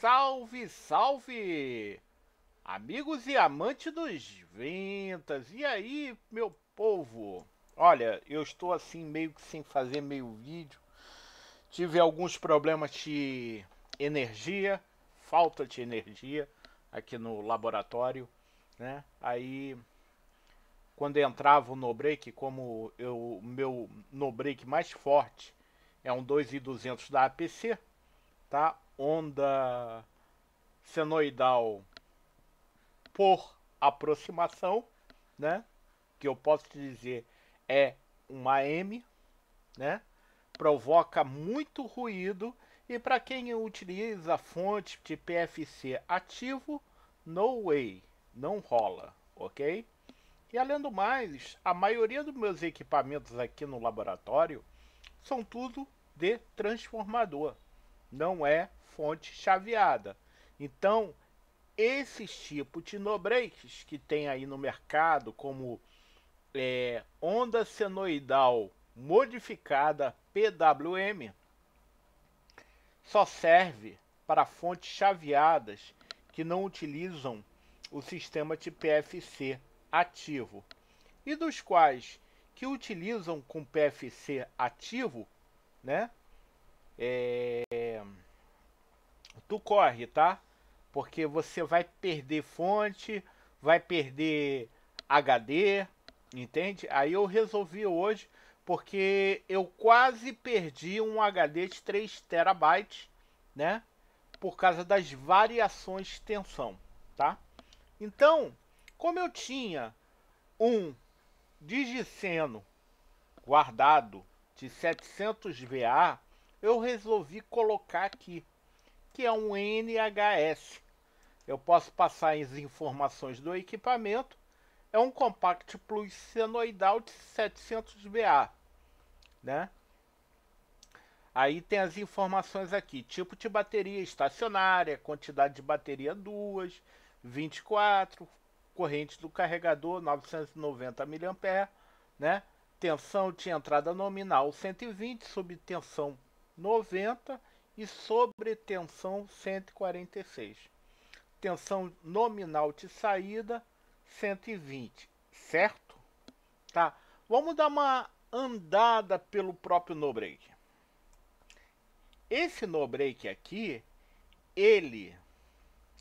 Salve, salve! Amigos e amantes dos ventas, e aí, meu povo? Olha, eu estou assim meio que sem fazer meio vídeo. Tive alguns problemas de energia, falta de energia aqui no laboratório, né? Aí quando entrava o no break, como eu meu no break mais forte é um 2200 da APC, tá? Onda senoidal por aproximação, né? Que eu posso te dizer é uma M, né? Provoca muito ruído e para quem utiliza fonte de PFC ativo, no way, não rola, ok? E além do mais, a maioria dos meus equipamentos aqui no laboratório são tudo de transformador não é fonte chaveada. Então, esses tipos de nobreaks que tem aí no mercado, como é, onda senoidal modificada PWM, só serve para fontes chaveadas que não utilizam o sistema de PFC ativo e dos quais que utilizam com PFC ativo, né, é... Tu corre, tá? Porque você vai perder fonte, vai perder HD, entende? Aí eu resolvi hoje porque eu quase perdi um HD de 3 terabytes, né? Por causa das variações de tensão, tá? Então, como eu tinha um Digiceno guardado de 700 VA, eu resolvi colocar aqui, que é um NHS. Eu posso passar as informações do equipamento. É um Compact Plus senoidal de 700BA, né? Aí tem as informações aqui, tipo de bateria estacionária, quantidade de bateria 2, 24, corrente do carregador 990 mAh, né? Tensão de entrada nominal 120, subtensão 90 e sobre tensão 146. Tensão nominal de saída 120, certo? Tá. Vamos dar uma andada pelo próprio no break. Esse no break aqui, ele,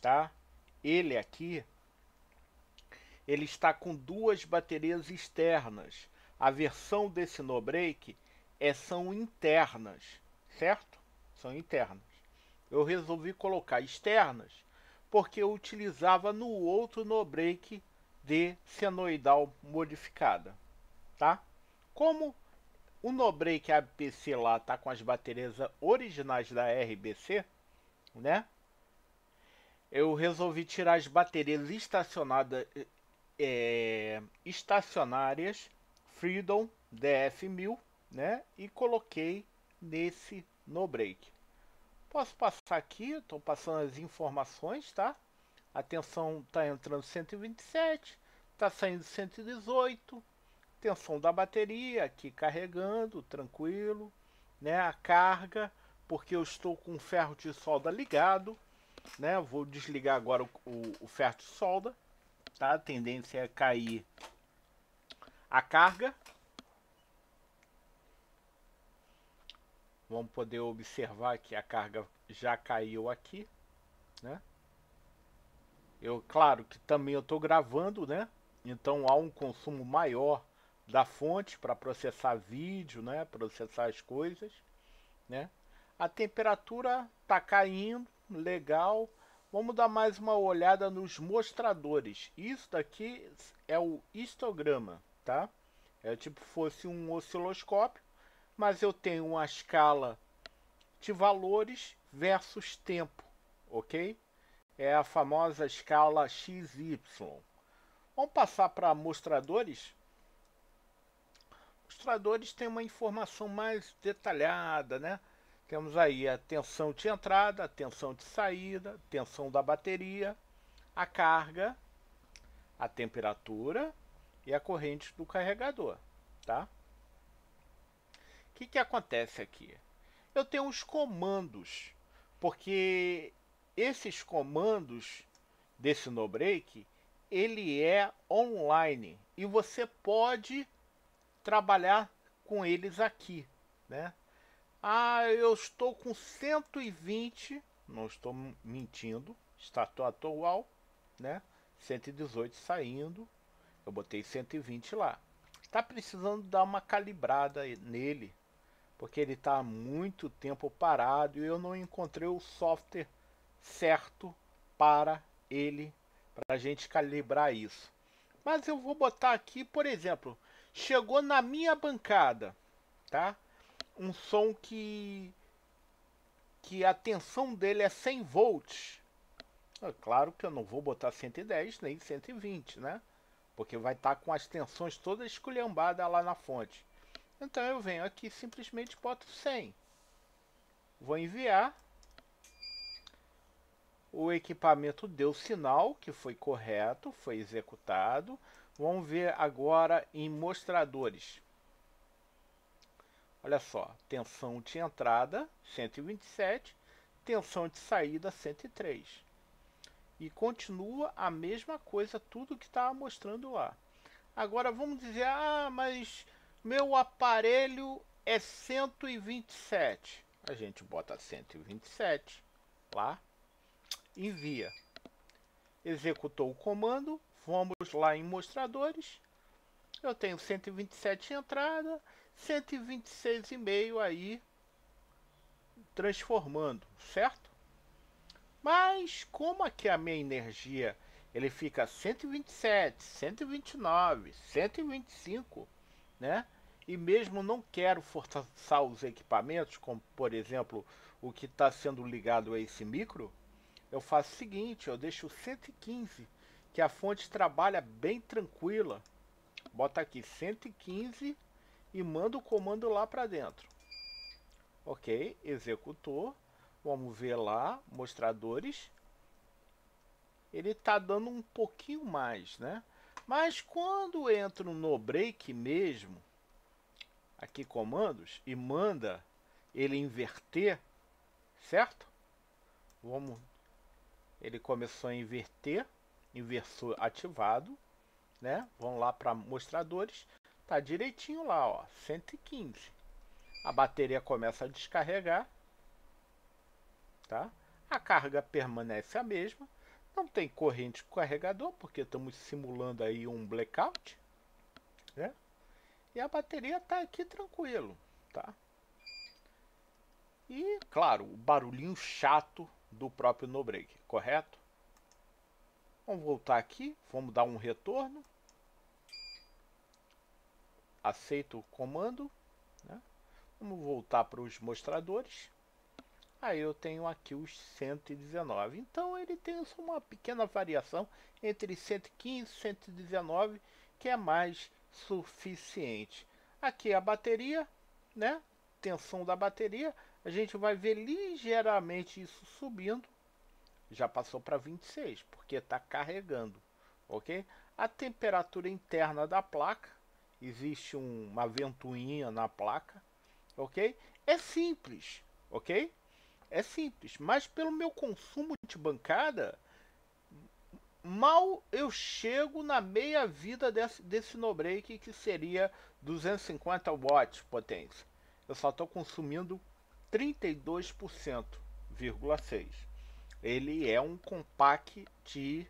tá? Ele aqui, ele está com duas baterias externas. A versão desse no break é são internas certo? São internas. Eu resolvi colocar externas porque eu utilizava no outro no break de senoidal modificada, tá? Como o no break APC lá tá com as baterias originais da RBC, né? Eu resolvi tirar as baterias estacionadas é, eh, estacionárias Freedom DF1000, né? E coloquei nesse no break. Posso passar aqui, estou passando as informações, tá? A tensão está entrando 127, está saindo 118, tensão da bateria aqui carregando, tranquilo, né? A carga, porque eu estou com o ferro de solda ligado, né? Vou desligar agora o, o, o ferro de solda, tá? A tendência é cair a carga, Vamos poder observar que a carga já caiu aqui, né? Eu, claro que também eu estou gravando, né? Então há um consumo maior da fonte para processar vídeo, né? Processar as coisas, né? A temperatura está caindo, legal. Vamos dar mais uma olhada nos mostradores. Isso daqui é o histograma, tá? É tipo fosse um osciloscópio mas eu tenho uma escala de valores versus tempo, ok? É a famosa escala XY. Vamos passar para mostradores? Mostradores tem uma informação mais detalhada, né? Temos aí a tensão de entrada, a tensão de saída, a tensão da bateria, a carga, a temperatura e a corrente do carregador, tá? que, que acontece aqui? Eu tenho os comandos, porque esses comandos desse no break ele é online e você pode trabalhar com eles aqui, né? Ah, eu estou com 120, não estou mentindo, está atual, né? 118 saindo, eu botei 120 lá. Está precisando dar uma calibrada nele porque ele está há muito tempo parado e eu não encontrei o software certo para ele, para a gente calibrar isso. Mas eu vou botar aqui, por exemplo, chegou na minha bancada, tá? Um som que que a tensão dele é 100 volts. É claro que eu não vou botar 110 nem 120, né? Porque vai estar tá com as tensões todas esculhambadas lá na fonte. Então eu venho aqui simplesmente boto 100. Vou enviar. O equipamento deu sinal que foi correto, foi executado. Vamos ver agora em mostradores. Olha só, tensão de entrada 127, tensão de saída 103. E continua a mesma coisa, tudo que estava mostrando lá. Agora vamos dizer, ah, mas meu aparelho é 127. A gente bota 127 lá, envia. Executou o comando, vamos lá em mostradores. Eu tenho 127 entrada, 126,5 aí transformando, certo? Mas como aqui a minha energia ele fica 127, 129, 125, né? e mesmo não quero forçar os equipamentos, como por exemplo o que está sendo ligado a esse micro, eu faço o seguinte, eu deixo 115, que a fonte trabalha bem tranquila. Bota aqui 115 e manda o comando lá para dentro. Ok, executou Vamos ver lá, mostradores. Ele está dando um pouquinho mais, né? Mas quando entro no break mesmo, aqui comandos e manda ele inverter, certo? Vamos, ele começou a inverter, inversor ativado, né? Vamos lá para mostradores, tá direitinho lá, ó, 115. A bateria começa a descarregar, tá? A carga permanece a mesma, não tem corrente com carregador, porque estamos simulando aí um blackout, né? E a bateria tá aqui tranquilo, tá? E, claro, o barulhinho chato do próprio no break, correto? Vamos voltar aqui, vamos dar um retorno. Aceito o comando. Né? Vamos voltar para os mostradores. Aí eu tenho aqui os 119. Então ele tem uma pequena variação entre 115 e 119, que é mais suficiente. Aqui é a bateria, né? Tensão da bateria, a gente vai ver ligeiramente isso subindo. Já passou para 26, porque está carregando, ok? A temperatura interna da placa, existe um, uma ventoinha na placa, ok? É simples, ok? É simples, mas pelo meu consumo de bancada, Mal eu chego na meia vida desse, desse no break que seria 250 watts potência. Eu só estou consumindo 32,6. Ele é um compact de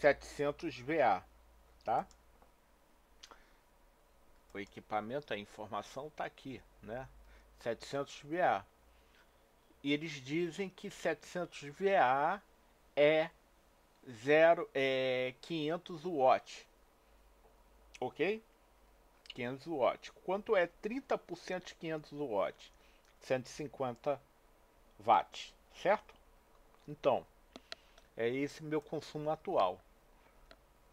700 VA, tá? O equipamento, a informação está aqui, né? 700 VA. E eles dizem que 700 VA é zero é, 500 watts. Ok? 500 watts. Quanto é 30% de 500 watts? 150 watts, certo? Então, é esse meu consumo atual.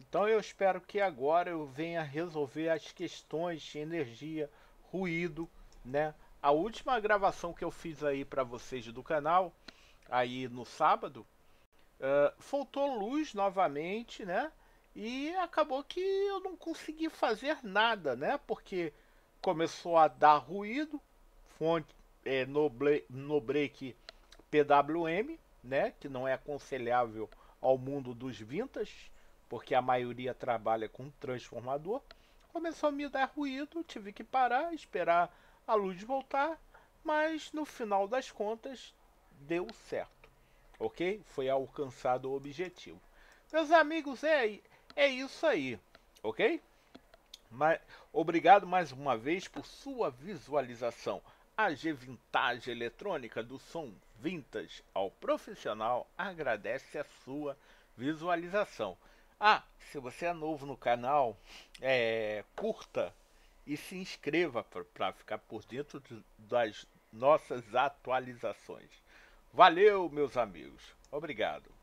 Então eu espero que agora eu venha resolver as questões de energia, ruído, né? A última gravação que eu fiz aí para vocês do canal, aí no sábado, ah, faltou luz novamente, né? E acabou que eu não consegui fazer nada, né? Porque começou a dar ruído, fonte é, no, no break PWM, né? Que não é aconselhável ao mundo dos vintas, porque a maioria trabalha com transformador. Começou a me dar ruído, tive que parar, esperar a luz voltar, mas no final das contas deu certo ok? Foi alcançado o objetivo. Meus amigos, é, é isso aí, ok? Mas, obrigado mais uma vez por sua visualização. A G Vintage Eletrônica do Som Vintage ao Profissional agradece a sua visualização. Ah, se você é novo no canal, é, curta e se inscreva para ficar por dentro de, das nossas atualizações. Valeu, meus amigos. Obrigado.